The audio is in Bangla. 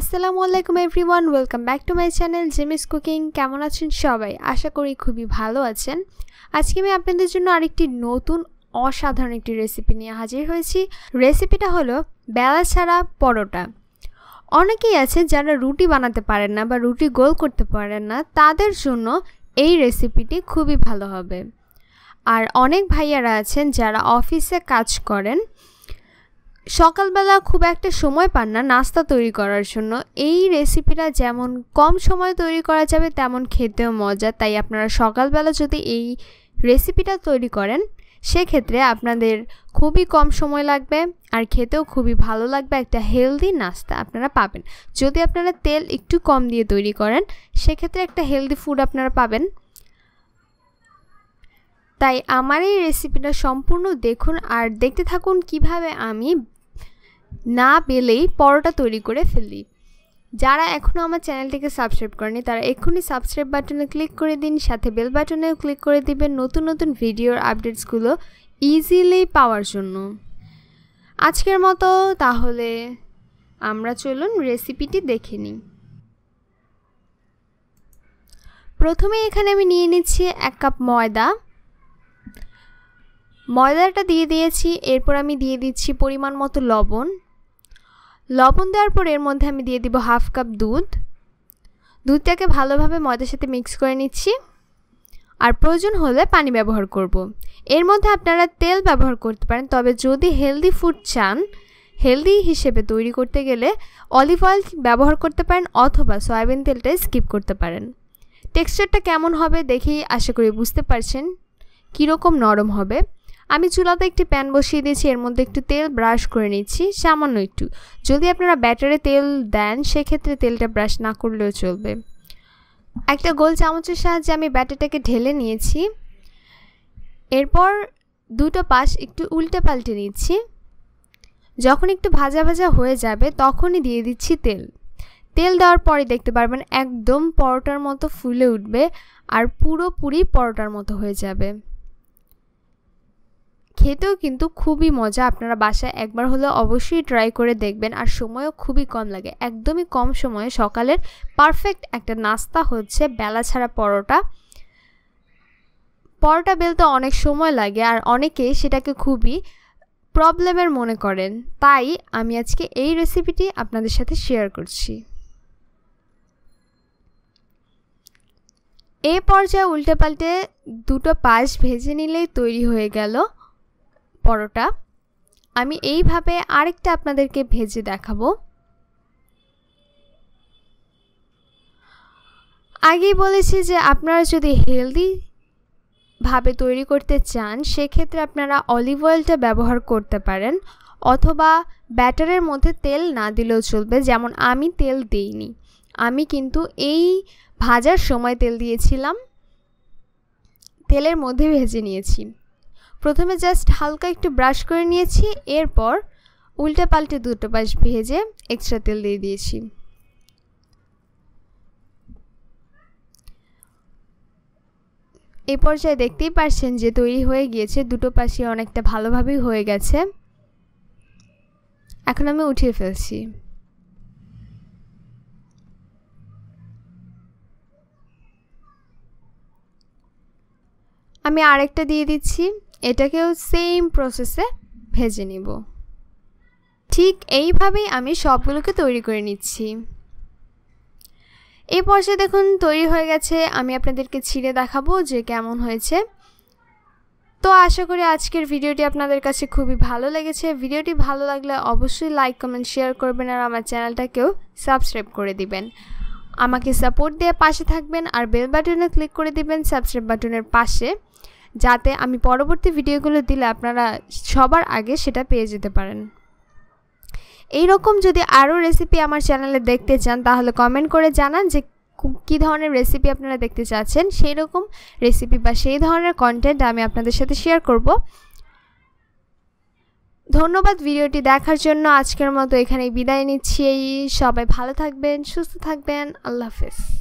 আসসালামু আলাইকুম everyone welcome back to my channel জেমিস কুকিং কেমন আছেন সবাই আশা করি খুবই ভালো আছেন আজকে আমি আপনাদের জন্য আরেকটি নতুন অসাধারণ একটি রেসিপি নিয়ে হাজির হয়েছি রেসিপিটা হলো বেলা ছাড়া পরোটা অনেকেই আছে যারা রুটি বানাতে পারেন না বা রুটি গোল করতে পারেন না তাদের জন্য এই রেসিপিটি খুবই ভালো হবে আর অনেক ভাইয়ারা আছেন যারা অফিসে কাজ করেন সকালবেলা খুব একটা সময় পান না নাস্তা তৈরি করার জন্য এই রেসিপিটা যেমন কম সময় তৈরি করা যাবে তেমন খেতেও মজা তাই আপনারা সকালবেলা যদি এই রেসিপিটা তৈরি করেন সেক্ষেত্রে আপনাদের খুবই কম সময় লাগবে আর খেতেও খুবই ভালো লাগবে একটা হেলদি নাস্তা আপনারা পাবেন যদি আপনারা তেল একটু কম দিয়ে তৈরি করেন সেক্ষেত্রে একটা হেলদি ফুড আপনারা পাবেন তাই আমার এই রেসিপিটা সম্পূর্ণ দেখুন আর দেখতে থাকুন কিভাবে আমি না বেলেই পরোটা তৈরি করে ফেলি যারা এখনও আমার চ্যানেলটিকে সাবস্ক্রাইব করেনি তারা এক্ষুনি সাবস্ক্রাইব বাটনে ক্লিক করে দিন সাথে বেল বাটনেও ক্লিক করে দিবেন নতুন নতুন ভিডিওর আপডেটসগুলো ইজিলি পাওয়ার জন্য আজকের মতো তাহলে আমরা চলুন রেসিপিটি দেখে নিই প্রথমে এখানে আমি নিয়ে নিচ্ছি এক কাপ ময়দা ময়দাটা দিয়ে দিয়েছি এরপর আমি দিয়ে দিচ্ছি পরিমাণ মতো লবণ লবণ দেওয়ার পর এর মধ্যে আমি দিয়ে দিব হাফ কাপ দুধ দুধটাকে ভালোভাবে ময়দার সাথে মিক্স করে নিচ্ছি আর প্রয়োজন হলে পানি ব্যবহার করব। এর মধ্যে আপনারা তেল ব্যবহার করতে পারেন তবে যদি হেলদি ফুড চান হেলদি হিসেবে তৈরি করতে গেলে অলিভ অয়েল ব্যবহার করতে পারেন অথবা সয়াবিন তেলটাই স্কিপ করতে পারেন টেক্সচারটা কেমন হবে দেখেই আশা করি বুঝতে পারছেন কীরকম নরম হবে আমি চুলাতে একটি প্যান বসিয়ে দিয়েছি এর মধ্যে একটু তেল ব্রাশ করে নিচ্ছি সামান্য একটু যদি আপনারা ব্যাটারে তেল দেন সেক্ষেত্রে তেলটা ব্রাশ না করলেও চলবে একটা গোল চামচের সাহায্যে আমি ব্যাটারটাকে ঢেলে নিয়েছি এরপর দুটো পাশ একটু উল্টে পাল্টে নিচ্ছি যখন একটু ভাজা ভাজা হয়ে যাবে তখনই দিয়ে দিচ্ছি তেল তেল দেওয়ার পরে দেখতে পারবেন একদম পরোটার মতো ফুলে উঠবে আর পুরোপুরি পরোটার মতো হয়ে যাবে খেতেও কিন্তু খুবই মজা আপনারা বাসায় একবার হলে অবশ্যই ট্রাই করে দেখবেন আর সময়ও খুবই কম লাগে একদমই কম সময়ে সকালের পারফেক্ট একটা নাস্তা হচ্ছে বেলা ছাড়া পরোটা পরোটা বেলতে অনেক সময় লাগে আর অনেকে সেটাকে খুবই প্রবলেমের মনে করেন তাই আমি আজকে এই রেসিপিটি আপনাদের সাথে শেয়ার করছি এ পর্যায়ে উল্টে পাল্টে দুটো পাশ ভেজে নিলেই তৈরি হয়ে গেল পরোটা আমি এইভাবে আরেকটা আপনাদেরকে ভেজে দেখাবো আগেই বলেছি যে আপনারা যদি হেলদি ভাবে তৈরি করতে চান সেক্ষেত্রে আপনারা অলিভ অয়েলটা ব্যবহার করতে পারেন অথবা ব্যাটারের মধ্যে তেল না দিলেও চলবে যেমন আমি তেল দিইনি আমি কিন্তু এই ভাজার সময় তেল দিয়েছিলাম তেলের মধ্যে ভেজে নিয়েছি প্রথমে জাস্ট হালকা একটু ব্রাশ করে নিয়েছি এরপর উল্টে পাল্টে দুটো পাশ ভেজে এক্সট্রা তেল দিয়ে দিয়েছি এই পর্যায়ে দেখতেই পারছেন যে তৈরি হয়ে গিয়েছে দুটো পাশে অনেকটা ভালোভাবেই হয়ে গেছে এখন আমি উঠিয়ে ফেলছি আমি আরেকটা দিয়ে দিচ্ছি এটাকেও সেম প্রসেসে ভেজে নিব ঠিক এইভাবেই আমি সবগুলোকে তৈরি করে নিচ্ছি এই পর্যায়ে দেখুন তৈরি হয়ে গেছে আমি আপনাদেরকে ছিঁড়ে দেখাবো যে কেমন হয়েছে তো আশা করি আজকের ভিডিওটি আপনাদের কাছে খুবই ভালো লেগেছে ভিডিওটি ভালো লাগলে অবশ্যই লাইক কমেন্ট শেয়ার করবেন আর আমার চ্যানেলটাকেও সাবস্ক্রাইব করে দিবেন আমাকে সাপোর্ট দিয়ে পাশে থাকবেন আর বেল বাটনে ক্লিক করে দিবেন সাবস্ক্রাইব বাটনের পাশে যাতে আমি পরবর্তী ভিডিওগুলো দিলে আপনারা সবার আগে সেটা পেয়ে যেতে পারেন এই রকম যদি আরও রেসিপি আমার চ্যানেলে দেখতে চান তাহলে কমেন্ট করে জানান যে কী ধরনের রেসিপি আপনারা দেখতে চাচ্ছেন সেই রকম রেসিপি বা সেই ধরনের কন্টেন্ট আমি আপনাদের সাথে শেয়ার করব ধন্যবাদ ভিডিওটি দেখার জন্য আজকের মতো এখানে বিদায় নিচ্ছি সবাই ভালো থাকবেন সুস্থ থাকবেন আল্লাহ হাফেজ